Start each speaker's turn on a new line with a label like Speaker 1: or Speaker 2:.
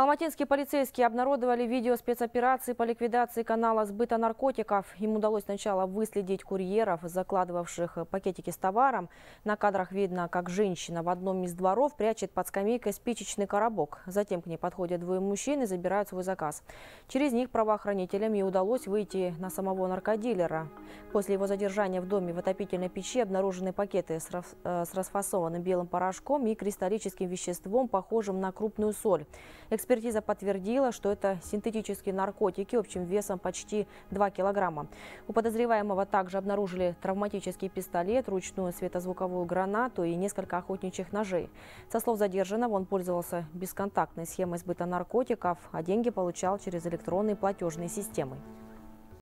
Speaker 1: Алматинские полицейские обнародовали видео спецоперации по ликвидации канала сбыта наркотиков. Им удалось сначала выследить курьеров, закладывавших пакетики с товаром. На кадрах видно, как женщина в одном из дворов прячет под скамейкой спичечный коробок. Затем к ней подходят двое мужчин и забирают свой заказ. Через них правоохранителям и удалось выйти на самого наркодилера. После его задержания в доме в отопительной печи обнаружены пакеты с э, расфасованным белым порошком и кристаллическим веществом, похожим на крупную соль. Экспертиза подтвердила, что это синтетические наркотики общим весом почти 2 килограмма. У подозреваемого также обнаружили травматический пистолет, ручную светозвуковую гранату и несколько охотничьих ножей. Со слов задержанного, он пользовался бесконтактной схемой сбыта наркотиков, а деньги получал через электронные платежные системы.